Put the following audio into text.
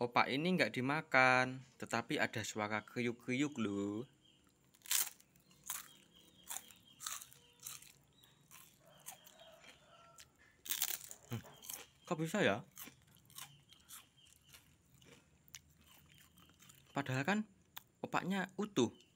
Opak ini nggak dimakan, tetapi ada suara kriuk-kriuk loh. Hmm, kok bisa ya? Padahal kan opaknya utuh.